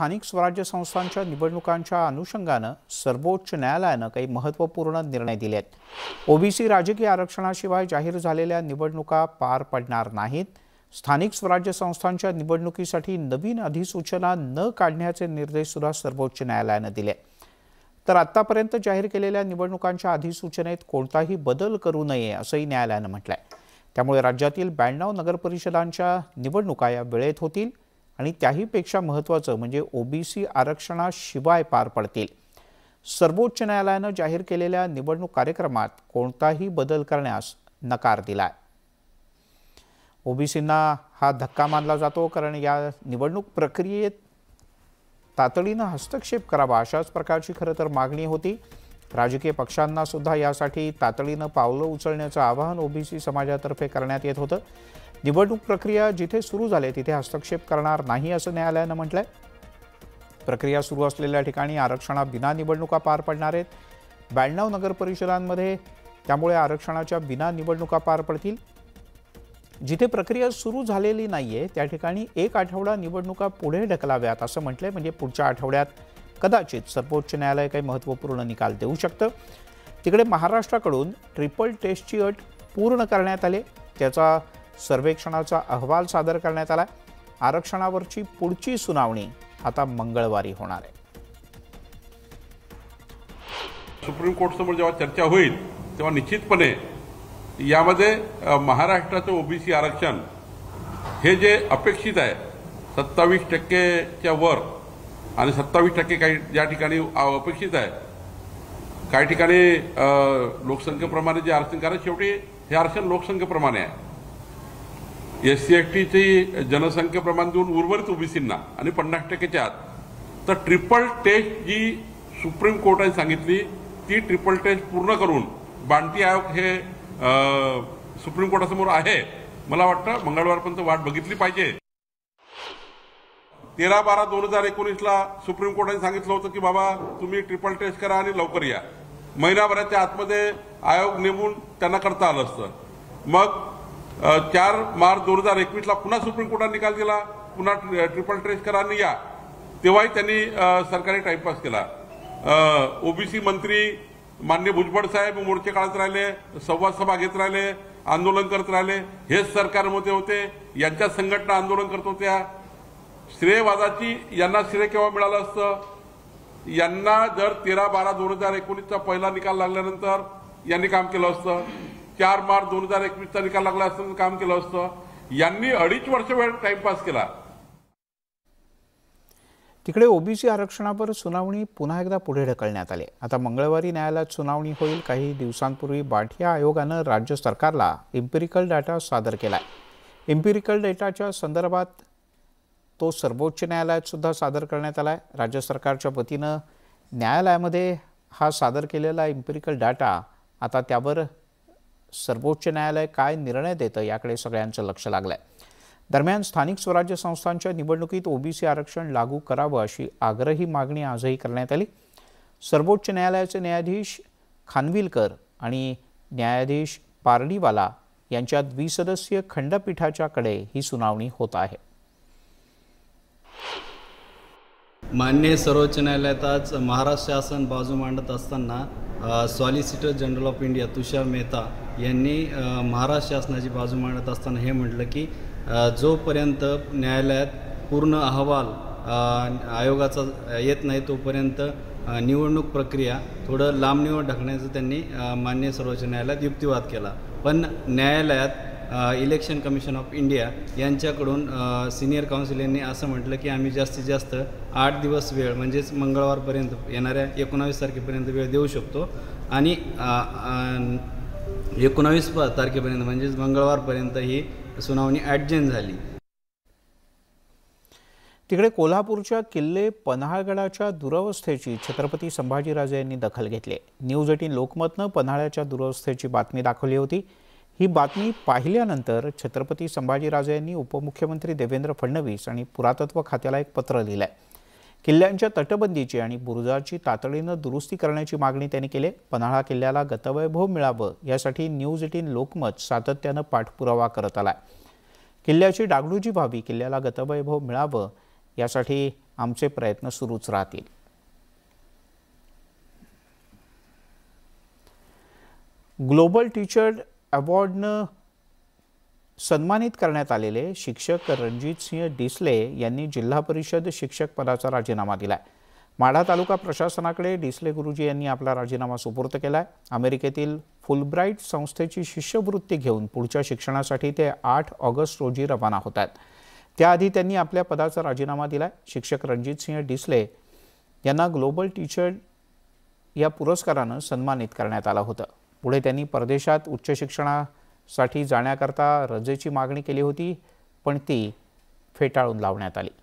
स्थानिक स्वराज्य संस्थांच्या निवडणुकांच्या अनुषंगानं सर्वोच्च न्यायालयानं काही महत्त्वपूर्ण निर्णय दिले आहेत ओबीसी राजकीय आरक्षणाशिवाय जाहीर झालेल्या निवडणुका पार पडणार नाहीत स्थानिक स्वराज्य संस्थांच्या निवडणुकीसाठी नवीन अधिसूचना न काढण्याचे निर्देश सुद्धा सर्वोच्च न्यायालयानं दिले तर आत्तापर्यंत जाहीर केलेल्या निवडणुकांच्या अधिसूचनेत कोणताही बदल करू नये असंही न्यायालयानं म्हटलं आहे त्यामुळे राज्यातील ब्याण्णव नगरपरिषदांच्या निवडणुका या वेळेत होतील आणि त्याहीपेक्षा महत्त्वाचं म्हणजे ओबीसी आरक्षणाशिवाय पार पडतील सर्वोच्च न्यायालयानं जाहीर केलेल्या निवडणूक कार्यक्रमात कोणताही बदल करण्यास नकार दिलाय। ओबीसीना ओबीसींना हा धक्का मानला जातो कारण या निवडणूक प्रक्रियेत तातडीनं हस्तक्षेप करावा अशाच प्रकारची खरं तर मागणी होती राजकीय पक्षांना सुद्धा यासाठी तातडीनं पावलं उचलण्याचं आवाहन ओबीसी समाजातर्फे करण्यात येत होतं निवडणूक प्रक्रिया जिथे सुरू झाली तिथे हस्तक्षेप करणार नाही असं न्यायालयानं म्हटलंय प्रक्रिया सुरू असलेल्या ठिकाणी आरक्षणा बिना निवडणुका पार पडणार आहेत ब्याण्णव नगर परिषदांमध्ये त्यामुळे आरक्षणाच्या बिना निवडणुका पार पडतील जिथे प्रक्रिया सुरू झालेली नाही आहे त्या ठिकाणी एक आठवडा निवडणुका पुढे ढकलाव्यात असं म्हटलंय म्हणजे पुढच्या आठवड्यात कदाचित सर्वोच्च न्यायालय काही महत्त्वपूर्ण निकाल देऊ शकतं तिकडे महाराष्ट्राकडून ट्रिपल टेस्टची अट पूर्ण करण्यात आली त्याचा सर्वेक्षणाचा अहवाल सादर करण्यात आला आरक्षणावरची पुढची सुनावणी आता मंगळवारी होणार आहे सुप्रीम कोर्टसमोर जेव्हा चर्चा होईल तेव्हा निश्चितपणे यामध्ये महाराष्ट्राचं ओबीसी आरक्षण हे जे अपेक्षित आहे सत्तावीस टक्केच्या वर आणि सत्तावीस टक्के काही ज्या ठिकाणी अपेक्षित आहे काही ठिकाणी लोकसंख्येप्रमाणे जे आरक्षण कारण शेवटी हे आरक्षण लोकसंख्येप्रमाणे आहे एस सी एस टीची जनसंख्येप्रमाणे देऊन उर्वरित ओबीसींना आणि पन्नास टक्केच्या आत तर ट्रिपल टेस्ट जी सुप्रीम कोर्टाने सांगितली ती ट्रिपल टेस्ट पूर्ण करून बांटी आयोग हे सुप्रीम कोर्टासमोर आहे मला वाटतं मंगळवारपर्यंत वाट बघितली पाहिजे तेरा बारा दोन हजार एकोणीसला सुप्रीम कोर्टाने सांगितलं होतं की बाबा तुम्ही ट्रिपल टेस्ट करा आणि लवकर या महिनाभराच्या आतमध्ये आयोग नेमून त्यांना करता आलं असतं मग चार मार्च दोन हजार एकवीसला पुन्हा सुप्रीम कोर्टाने निकाल दिला पुन्हा ट्रिपल टेस्ट करा आणि या तेव्हाही त्यांनी सरकारी टाईमपास केला ओबीसी मंत्री मान्य भुजबळ साहेब मोर्चे काढत राहिले संवाद सभा घेत राहिले आंदोलन करत राहिले हेच सरकारमध्ये होते यांच्या संघटना आंदोलन करत होत्या श्रेयवादाची यांना श्रेय केव्हा मिळालं असतं यांना जर तेरा बारा दोन हजार एकोणीसचा पहिला निकाल लागल्यानंतर यांनी काम केलं असतं चार मार्च दोन हजार एकवीसचा निकाल लागला असताना काम केलं असतं यांनी अडीच वर्ष वेळ टाइमपास केला तिकडे ओबीसी आरक्षणावर सुनावणी पुन्हा एकदा पुढे ढकलण्यात आली आता मंगळवारी न्यायालयात सुनावणी होईल काही दिवसांपूर्वी बाठिया आयोगानं राज्य सरकारला इम्पिरिकल डाटा सादर केला इम्पेरिकल इम्पिरिकल डेटाच्या संदर्भात तो सर्वोच्च न्यायालयात सुद्धा सादर करण्यात आला आहे राज्य सरकारच्या वतीनं न्यायालयामध्ये हा सादर केलेला इम्पेरिकल डाटा आता त्यावर सर्वोच्च न्यायालय काय निर्णय देतं याकडे सगळ्यांचं लक्ष लागलं आहे दरम्यान स्थानिक स्वराज्य संस्थांच्या निवडणुकीत ओबीसी आरक्षण लागू करावं अशी आग्रही मागणी आजही करण्यात आली सर्वोच्च न्यायालयाचे न्यायाधीश खानविलकर आणि न्यायाधीश पारडीवाला यांच्या द्विसदस्यीय खंडपीठाच्याकडे ही सुनावणी होत आहे मान्य सर्वोच्च न्यायालयात आज महाराष्ट्र शासन बाजू मांडत असताना solicitor general of India Tushar Mehta यांनी महाराष्ट्र शासनाची बाजू मांडत असताना हे म्हटलं की जोपर्यंत न्यायालयात पूर्ण अहवाल आयोगाचा येत नाही तोपर्यंत निवडणूक प्रक्रिया थोडं लांबणीवर ढकण्याचं त्यांनी मान्य सर्वोच्च न्यायालयात युक्तिवाद केला पण न्यायालयात इलेक्शन कमिशन ऑफ इंडिया यांच्याकडून सिनियर काउन्सिल यांनी असं म्हटलं की आम्ही जास्तीत जास्त आठ दिवस वेळ म्हणजेच मंगळवारपर्यंत येणाऱ्या एकोणावीस तारखेपर्यंत वेळ देऊ शकतो आणि एकोणावीस तारखेपर्यंत म्हणजेच मंगळवारपर्यंत ही सुनावणी ॲडजस्ट झाली तिकडे कोल्हापूरच्या किल्ले पन्हाळगडाच्या दुरवस्थेची छत्रपती संभाजीराजे यांनी दखल घेतली न्यूज एटीन लोकमतनं पन्हाळ्याच्या दुरवस्थेची बातमी दाखवली होती ही बातमी पाहिल्यानंतर छत्रपती संभाजीराजे यांनी उपमुख्यमंत्री देवेंद्र फडणवीस आणि पुरातत्व खात्याला एक पत्र लिहिलं आहे किल्ल्यांच्या तटबंदीची आणि बुरुजाची तातडीनं दुरुस्ती करण्याची मागणी त्यांनी केली पन्हाळा किल्ल्याला गतवैभव मिळावं यासाठी न्यूज एटीन लोकमत सातत्यानं पाठपुरावा करत आला आहे किल्ल्याची डागडूजी व्हावी किल्ल्याला गतवैभव मिळावं यासाठी आमचे प्रयत्न सुरूच राहतील ग्लोबल टीचर अवॉर्डनं सन्मानित करण्यात आलेले शिक्षक सिंह डिसले यांनी जिल्हा परिषद शिक्षक पदाचा राजीनामा दिला आहे माढा तालुका प्रशासनाकडे डिसले गुरुजी यांनी आपला राजीनामा सुपूर्त केला आहे अमेरिकेतील फुलब्राईट संस्थेची शिष्यवृत्ती घेऊन पुढच्या शिक्षणासाठी ते आठ ऑगस्ट रोजी रवाना होत आहेत त्याआधी त्यांनी आपल्या पदाचा राजीनामा दिला आहे शिक्षक सिंह डिसले यांना ग्लोबल टीचर या पुरस्कारानं सन्मानित करण्यात आलं होतं पुढे त्यांनी परदेशात उच्च शिक्षणासाठी जाण्याकरता रजेची मागणी केली होती पण ती फेटाळून लावण्यात आली